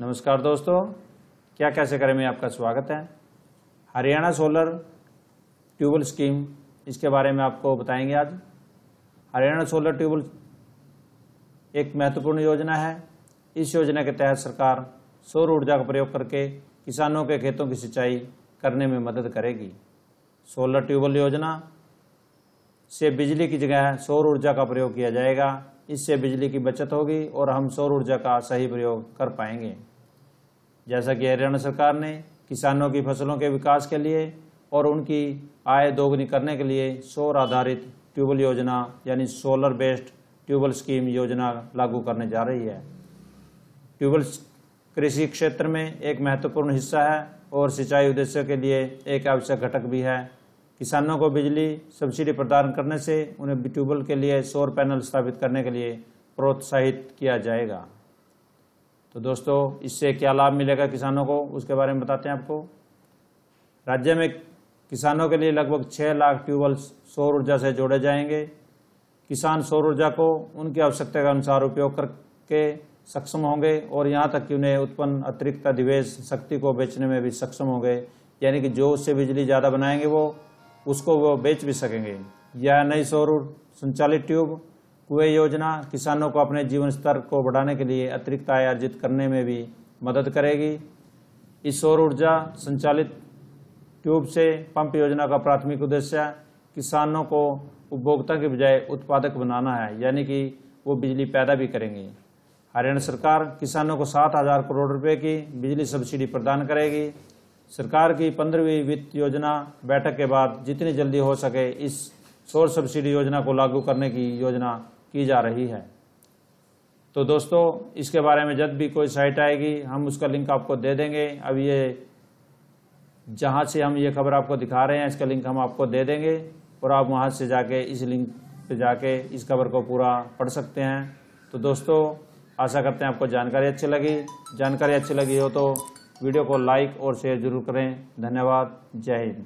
नमस्कार दोस्तों क्या कैसे करें मैं आपका स्वागत है हरियाणा सोलर ट्यूबल स्कीम इसके बारे में आपको बताएंगे आज हरियाणा सोलर ट्यूबल एक महत्वपूर्ण योजना है इस योजना के तहत सरकार सौर ऊर्जा का प्रयोग करके किसानों के खेतों की सिंचाई करने में मदद करेगी सोलर ट्यूबवेल योजना से बिजली की जगह सौर ऊर्जा का प्रयोग किया जाएगा इससे बिजली की बचत होगी और हम सौर ऊर्जा का सही प्रयोग कर पाएंगे जैसा कि हरियाणा सरकार ने किसानों की फसलों के विकास के लिए और उनकी आय दोगुनी करने के लिए सौर आधारित ट्यूबवेल योजना यानी सोलर बेस्ड ट्यूबवेल स्कीम योजना लागू करने जा रही है ट्यूबवेल कृषि क्षेत्र में एक महत्वपूर्ण हिस्सा है और सिंचाई उद्देश्य के लिए एक आवश्यक घटक भी है किसानों को बिजली सब्सिडी प्रदान करने से उन्हें ट्यूबवेल के लिए सौर पैनल स्थापित करने के लिए प्रोत्साहित किया जाएगा तो दोस्तों इससे क्या लाभ मिलेगा किसानों को उसके बारे में बताते हैं आपको राज्य में किसानों के लिए लगभग छः लाख ट्यूबवेल सौर ऊर्जा से जोड़े जाएंगे किसान सौर ऊर्जा को उनकी आवश्यकता के अनुसार उपयोग करके सक्षम होंगे और यहाँ तक कि उन्हें उत्पन्न अतिरिक्त अधिवेश शक्ति को बेचने में भी सक्षम होंगे यानी कि जो उससे बिजली ज़्यादा बनाएंगे वो उसको वो बेच भी सकेंगे यह नई सौर संचालित ट्यूब कुएं योजना किसानों को अपने जीवन स्तर को बढ़ाने के लिए अतिरिक्त आय अर्जित करने में भी मदद करेगी इस सौर ऊर्जा संचालित ट्यूब से पंप योजना का प्राथमिक उद्देश्य किसानों को उपभोक्ता के बजाय उत्पादक बनाना है यानी कि वो बिजली पैदा भी करेंगे हरियाणा सरकार किसानों को सात हजार करोड़ रुपए की बिजली सब्सिडी प्रदान करेगी सरकार की पंद्रहवीं वित्त योजना बैठक के बाद जितनी जल्दी हो सके इस सोर सब्सिडी योजना को लागू करने की योजना की जा रही है तो दोस्तों इसके बारे में जब भी कोई साइट आएगी हम उसका लिंक आपको दे देंगे अब ये जहाँ से हम ये खबर आपको दिखा रहे हैं इसका लिंक हम आपको दे देंगे और आप वहाँ से जाके इस लिंक पे जाके इस खबर को पूरा पढ़ सकते हैं तो दोस्तों आशा करते हैं आपको जानकारी अच्छी लगी जानकारी अच्छी लगी हो तो वीडियो को लाइक और शेयर जरूर करें धन्यवाद जय हिंद